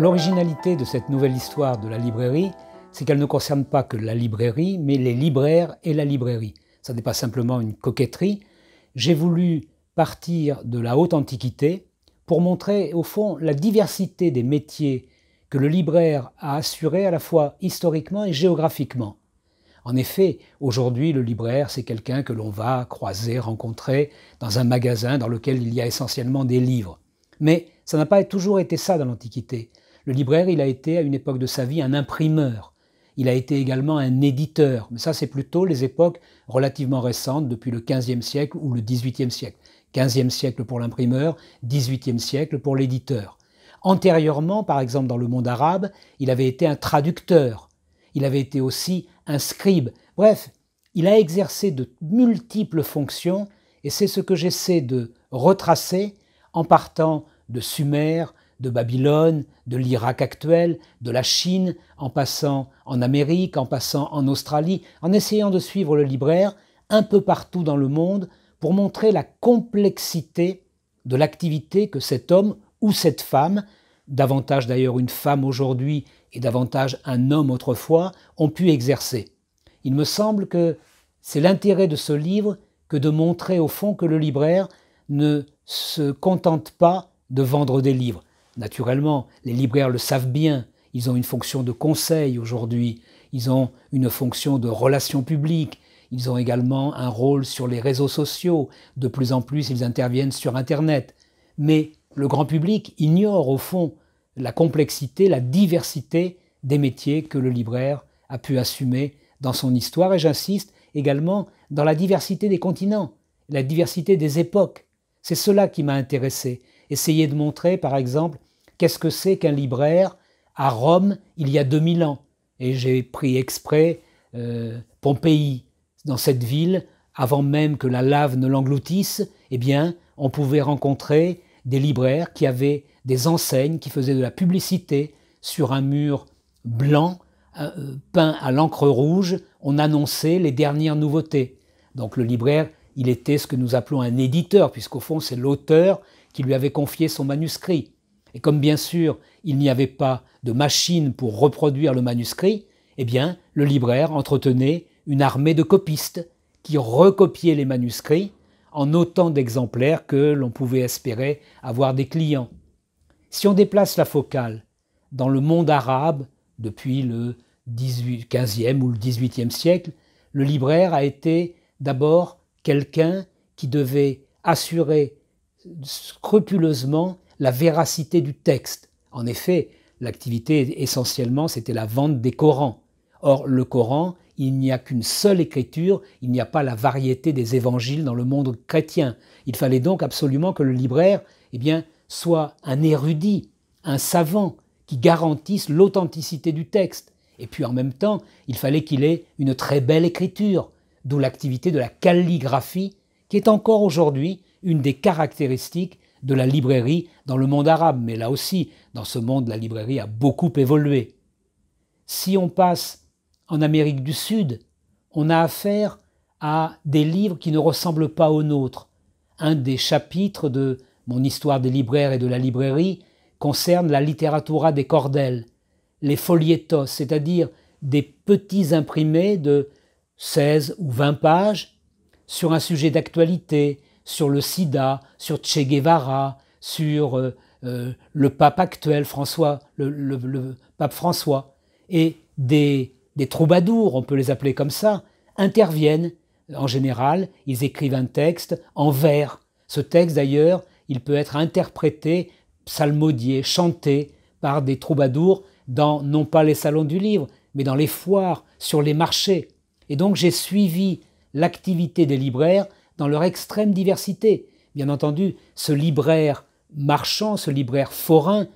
l'originalité de cette nouvelle histoire de la librairie, c'est qu'elle ne concerne pas que la librairie, mais les libraires et la librairie. Ça n'est pas simplement une coquetterie. J'ai voulu partir de la haute antiquité pour montrer au fond la diversité des métiers que le libraire a assuré à la fois historiquement et géographiquement. En effet, aujourd'hui, le libraire, c'est quelqu'un que l'on va croiser, rencontrer dans un magasin dans lequel il y a essentiellement des livres. Mais ça n'a pas toujours été ça dans l'Antiquité. Le libraire, il a été à une époque de sa vie un imprimeur. Il a été également un éditeur, mais ça c'est plutôt les époques relativement récentes, depuis le XVe siècle ou le XVIIIe siècle. XVe siècle pour l'imprimeur, XVIIIe siècle pour l'éditeur. Antérieurement, par exemple dans le monde arabe, il avait été un traducteur, il avait été aussi un scribe. Bref, il a exercé de multiples fonctions et c'est ce que j'essaie de retracer en partant de Sumer, de Babylone, de l'Irak actuel, de la Chine, en passant en Amérique, en passant en Australie, en essayant de suivre le libraire un peu partout dans le monde pour montrer la complexité de l'activité que cet homme ou cette femme, davantage d'ailleurs une femme aujourd'hui et davantage un homme autrefois, ont pu exercer. Il me semble que c'est l'intérêt de ce livre que de montrer au fond que le libraire ne se contente pas de vendre des livres. Naturellement, les libraires le savent bien, ils ont une fonction de conseil aujourd'hui, ils ont une fonction de relations publiques, ils ont également un rôle sur les réseaux sociaux, de plus en plus ils interviennent sur Internet. Mais le grand public ignore au fond la complexité, la diversité des métiers que le libraire a pu assumer dans son histoire et j'insiste également dans la diversité des continents, la diversité des époques. C'est cela qui m'a intéressé, essayer de montrer, par exemple, qu'est-ce que c'est qu'un libraire à Rome il y a 2000 ans. Et j'ai pris exprès euh, Pompéi. Dans cette ville, avant même que la lave ne l'engloutisse, eh bien, on pouvait rencontrer des libraires qui avaient des enseignes qui faisaient de la publicité sur un mur blanc euh, peint à l'encre rouge. On annonçait les dernières nouveautés. Donc le libraire, il était ce que nous appelons un éditeur, puisqu'au fond, c'est l'auteur qui lui avait confié son manuscrit. Et comme bien sûr il n'y avait pas de machine pour reproduire le manuscrit, eh bien le libraire entretenait une armée de copistes qui recopiaient les manuscrits en autant d'exemplaires que l'on pouvait espérer avoir des clients. Si on déplace la focale dans le monde arabe depuis le 18, e ou le 18 siècle, le libraire a été d'abord quelqu'un qui devait assurer scrupuleusement la véracité du texte. En effet, l'activité essentiellement, c'était la vente des Corans. Or, le Coran, il n'y a qu'une seule écriture, il n'y a pas la variété des évangiles dans le monde chrétien. Il fallait donc absolument que le libraire eh bien, soit un érudit, un savant, qui garantisse l'authenticité du texte. Et puis en même temps, il fallait qu'il ait une très belle écriture, d'où l'activité de la calligraphie, qui est encore aujourd'hui une des caractéristiques de la librairie dans le monde arabe, mais là aussi, dans ce monde, la librairie a beaucoup évolué. Si on passe en Amérique du Sud, on a affaire à des livres qui ne ressemblent pas aux nôtres. Un des chapitres de mon histoire des libraires et de la librairie concerne la littératura des cordelles, les folietos, c'est-à-dire des petits imprimés de 16 ou 20 pages sur un sujet d'actualité, sur le sida, sur Che Guevara, sur euh, euh, le pape actuel, François, le, pape François. Et des, des, troubadours, on peut les appeler comme ça, interviennent. En général, ils écrivent un texte en vers. Ce texte, d'ailleurs, il peut être interprété, psalmodié, chanté par des troubadours dans non pas les salons du livre, mais dans les foires, sur les marchés. Et donc j'ai suivi l'activité des libraires dans leur extrême diversité. Bien entendu, ce libraire marchand, ce libraire forain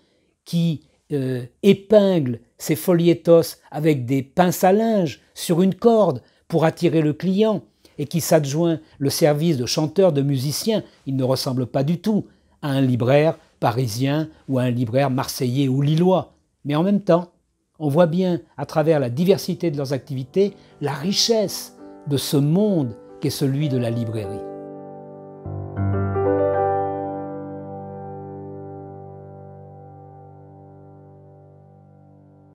qui euh, épingle ses folietos avec des pinces à linge sur une corde pour attirer le client et qui s'adjoint le service de chanteur, de musicien, il ne ressemble pas du tout à un libraire parisien ou à un libraire marseillais ou lillois. Mais en même temps, on voit bien à travers la diversité de leurs activités la richesse de ce monde celui de la librairie.